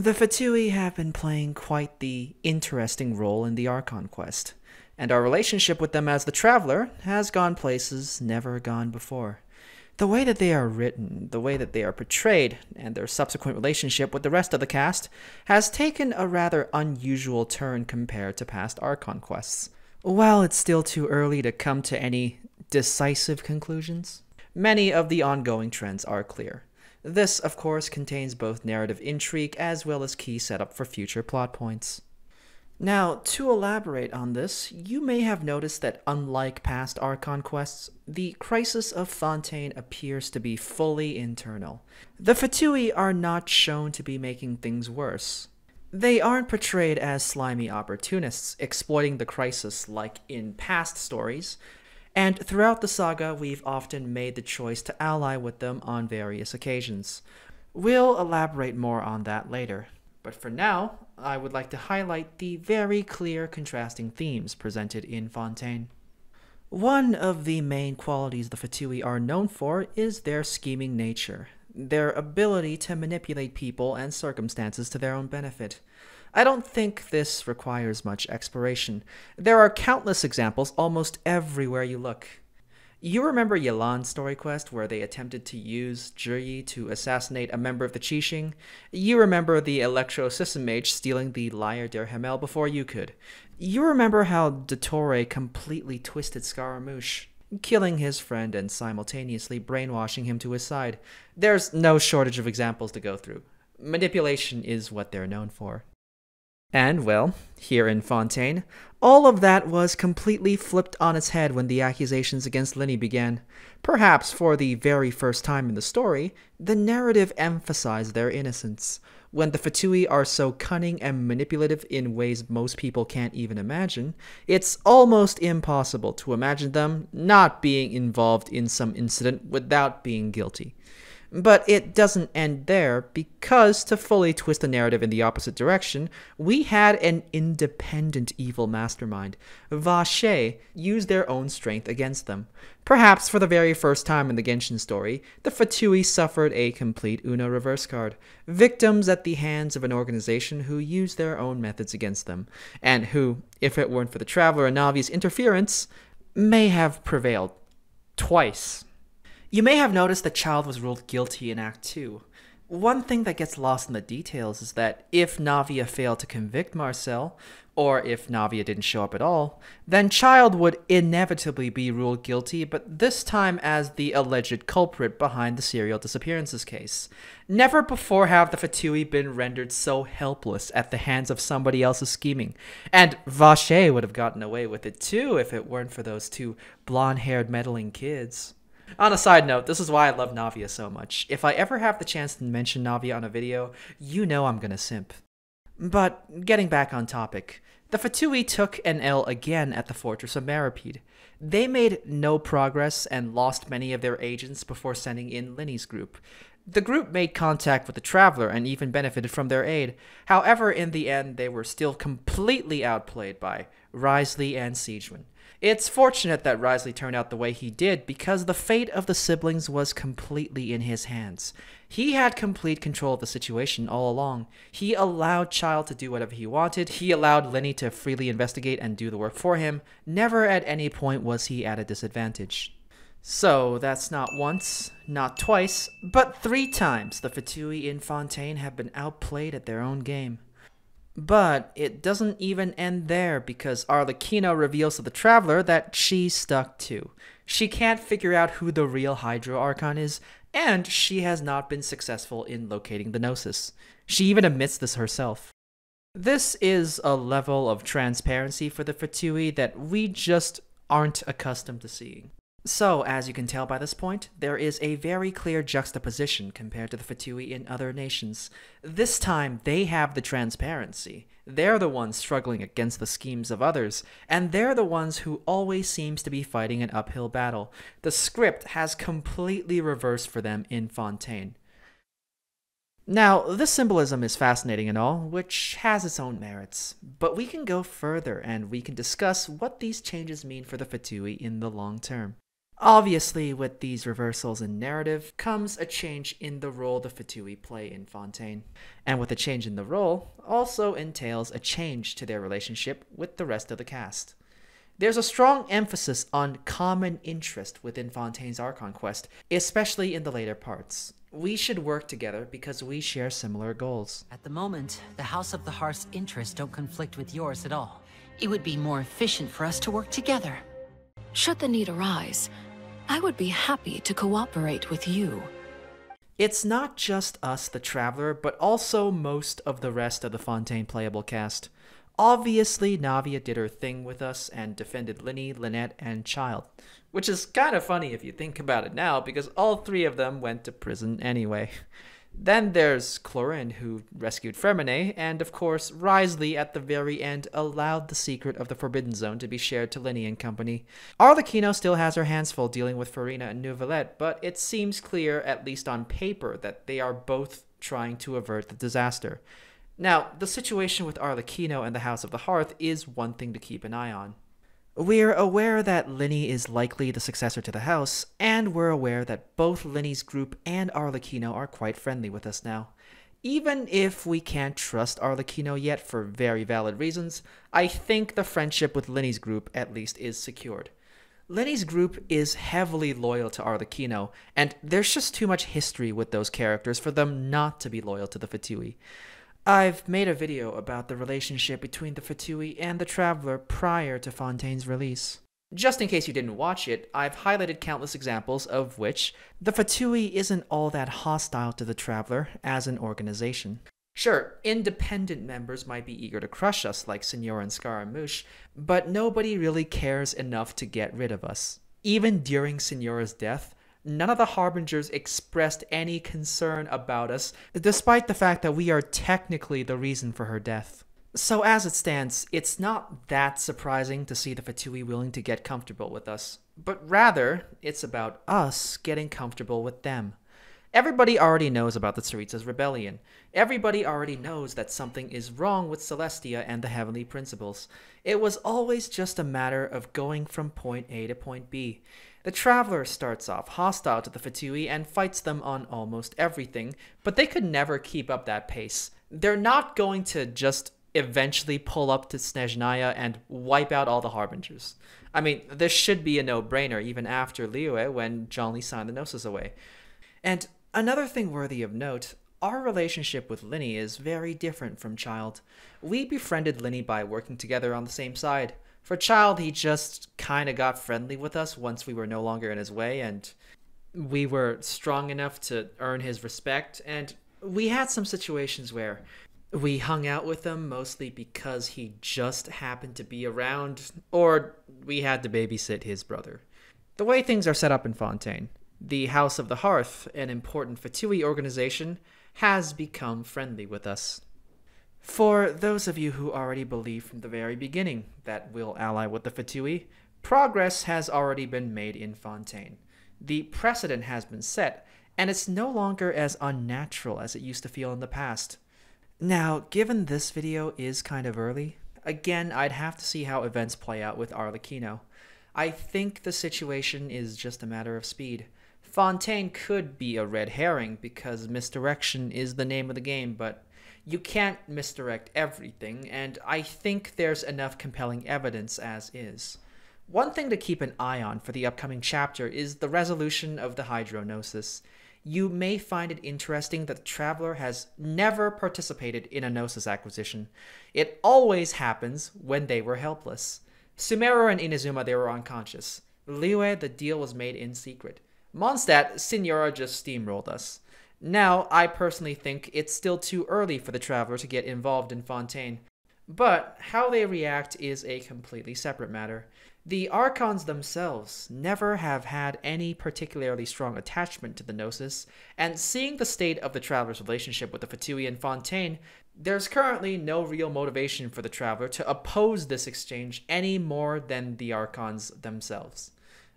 The Fatui have been playing quite the interesting role in the Archon quest, and our relationship with them as the Traveler has gone places never gone before. The way that they are written, the way that they are portrayed, and their subsequent relationship with the rest of the cast has taken a rather unusual turn compared to past Archon quests. While it's still too early to come to any decisive conclusions, many of the ongoing trends are clear. This, of course, contains both narrative intrigue as well as key setup for future plot points. Now, to elaborate on this, you may have noticed that unlike past Archon quests, the Crisis of Fontaine appears to be fully internal. The Fatui are not shown to be making things worse. They aren't portrayed as slimy opportunists, exploiting the crisis like in past stories, and throughout the saga we've often made the choice to ally with them on various occasions. We'll elaborate more on that later, but for now, I would like to highlight the very clear contrasting themes presented in Fontaine. One of the main qualities the Fatui are known for is their scheming nature, their ability to manipulate people and circumstances to their own benefit. I don't think this requires much exploration. There are countless examples almost everywhere you look. You remember Yelan's story quest where they attempted to use Juryi to assassinate a member of the Qixing? You remember the Electro System Mage stealing the Lyre Derhamel before you could. You remember how Dottore completely twisted Scaramouche, killing his friend and simultaneously brainwashing him to his side. There's no shortage of examples to go through. Manipulation is what they're known for. And, well, here in Fontaine, all of that was completely flipped on its head when the accusations against Linny began. Perhaps for the very first time in the story, the narrative emphasized their innocence. When the Fatui are so cunning and manipulative in ways most people can't even imagine, it's almost impossible to imagine them not being involved in some incident without being guilty. But it doesn't end there, because to fully twist the narrative in the opposite direction, we had an independent evil mastermind. Vache used their own strength against them. Perhaps for the very first time in the Genshin story, the Fatui suffered a complete Una reverse card, victims at the hands of an organization who used their own methods against them, and who, if it weren't for the Traveler and Navi's interference, may have prevailed. Twice you may have noticed that child was ruled guilty in Act 2. One thing that gets lost in the details is that if Navia failed to convict Marcel, or if Navia didn't show up at all, then Child would inevitably be ruled guilty, but this time as the alleged culprit behind the serial disappearances case. Never before have the Fatui been rendered so helpless at the hands of somebody else's scheming, and Vache would have gotten away with it too if it weren't for those two blonde haired meddling kids. On a side note, this is why I love Navia so much. If I ever have the chance to mention Navia on a video, you know I'm gonna simp. But getting back on topic, the Fatui took an L again at the fortress of Meripede. They made no progress and lost many of their agents before sending in Linny's group. The group made contact with the Traveler and even benefited from their aid. However, in the end, they were still completely outplayed by Risley and Siegman. It's fortunate that Risley turned out the way he did because the fate of the siblings was completely in his hands. He had complete control of the situation all along. He allowed Child to do whatever he wanted, he allowed Lenny to freely investigate and do the work for him. Never at any point was he at a disadvantage. So that's not once, not twice, but three times the Fatui in Fontaine have been outplayed at their own game. But it doesn't even end there because Arlecchino reveals to the Traveler that she's stuck too. She can't figure out who the real Hydro Archon is, and she has not been successful in locating the Gnosis. She even admits this herself. This is a level of transparency for the Fatui that we just aren't accustomed to seeing. So, as you can tell by this point, there is a very clear juxtaposition compared to the Fatui in other nations. This time, they have the transparency. They're the ones struggling against the schemes of others, and they're the ones who always seems to be fighting an uphill battle. The script has completely reversed for them in Fontaine. Now, this symbolism is fascinating and all, which has its own merits, but we can go further and we can discuss what these changes mean for the Fatui in the long term. Obviously, with these reversals in narrative comes a change in the role the Fatui play in Fontaine. And with a change in the role, also entails a change to their relationship with the rest of the cast. There's a strong emphasis on common interest within Fontaine's Archon quest, especially in the later parts. We should work together because we share similar goals. At the moment, the House of the Hearth's interests don't conflict with yours at all. It would be more efficient for us to work together. Should the need arise, I would be happy to cooperate with you. It's not just us, the Traveler, but also most of the rest of the Fontaine playable cast. Obviously, Navia did her thing with us and defended Linny, Lynette, and Child, which is kind of funny if you think about it now because all three of them went to prison anyway. Then there's Clorin, who rescued Fremenet, and of course, Risley at the very end allowed the secret of the Forbidden Zone to be shared to Lenny and company. Arlecchino still has her hands full dealing with Farina and Nouvellette, but it seems clear, at least on paper, that they are both trying to avert the disaster. Now, the situation with Arlecchino and the House of the Hearth is one thing to keep an eye on. We're aware that Linny is likely the successor to the house, and we're aware that both Linny's group and Arlecchino are quite friendly with us now. Even if we can't trust Arlecchino yet for very valid reasons, I think the friendship with Linny's group at least is secured. Lenny's group is heavily loyal to Arlecchino, and there's just too much history with those characters for them not to be loyal to the Fatui. I've made a video about the relationship between the Fatui and the Traveler prior to Fontaine's release. Just in case you didn't watch it, I've highlighted countless examples of which the Fatui isn't all that hostile to the Traveler as an organization. Sure, independent members might be eager to crush us like Senor and Scaramouche, but nobody really cares enough to get rid of us. Even during Senora's death, none of the Harbingers expressed any concern about us, despite the fact that we are technically the reason for her death. So, as it stands, it's not that surprising to see the Fatui willing to get comfortable with us, but rather, it's about us getting comfortable with them. Everybody already knows about the Tsaritsa's rebellion. Everybody already knows that something is wrong with Celestia and the Heavenly Principles. It was always just a matter of going from point A to point B. The Traveler starts off hostile to the Fatui and fights them on almost everything, but they could never keep up that pace. They're not going to just eventually pull up to Snezhnaya and wipe out all the Harbingers. I mean, this should be a no-brainer even after Liyue when Zhang signed the Gnosis away. And another thing worthy of note, our relationship with Linny is very different from Child. We befriended Linny by working together on the same side for child he just kind of got friendly with us once we were no longer in his way and we were strong enough to earn his respect and we had some situations where we hung out with him mostly because he just happened to be around or we had to babysit his brother the way things are set up in fontaine the house of the hearth an important fatui organization has become friendly with us for those of you who already believe from the very beginning that we'll ally with the Fatui, progress has already been made in Fontaine. The precedent has been set, and it's no longer as unnatural as it used to feel in the past. Now, given this video is kind of early, again, I'd have to see how events play out with Arlecchino. I think the situation is just a matter of speed. Fontaine could be a red herring because misdirection is the name of the game, but you can't misdirect everything, and I think there's enough compelling evidence as is. One thing to keep an eye on for the upcoming chapter is the resolution of the hydrognosis. You may find it interesting that the traveler has never participated in a gnosis acquisition. It always happens when they were helpless. Sumeru and Inazuma, they were unconscious. Liyue, the deal was made in secret. Mondstadt, Signora just steamrolled us. Now, I personally think it's still too early for the traveler to get involved in Fontaine, but how they react is a completely separate matter. The Archons themselves never have had any particularly strong attachment to the Gnosis, and seeing the state of the Traveler's relationship with the Fatui and Fontaine, there's currently no real motivation for the Traveler to oppose this exchange any more than the Archons themselves.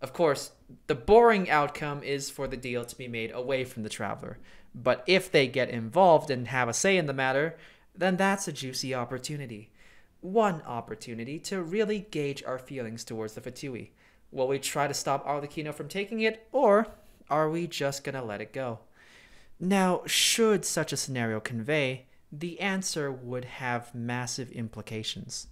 Of course, the boring outcome is for the deal to be made away from the traveler. But if they get involved and have a say in the matter, then that's a juicy opportunity. One opportunity to really gauge our feelings towards the Fatui. Will we try to stop Arlecchino from taking it, or are we just gonna let it go? Now, should such a scenario convey, the answer would have massive implications.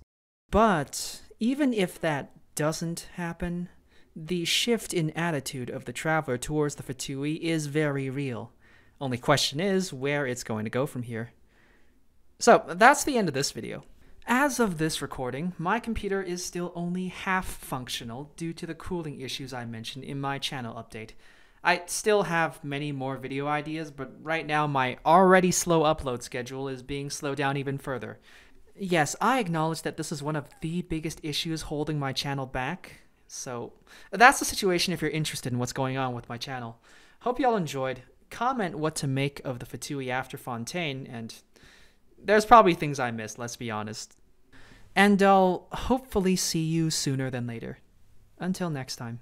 But even if that doesn't happen, the shift in attitude of the traveler towards the Fatui is very real. Only question is where it's going to go from here. So, that's the end of this video. As of this recording, my computer is still only half functional due to the cooling issues I mentioned in my channel update. I still have many more video ideas, but right now my already slow upload schedule is being slowed down even further. Yes, I acknowledge that this is one of the biggest issues holding my channel back, so that's the situation if you're interested in what's going on with my channel. Hope y'all enjoyed. Comment what to make of the Fatui after Fontaine, and there's probably things I missed, let's be honest. And I'll hopefully see you sooner than later. Until next time.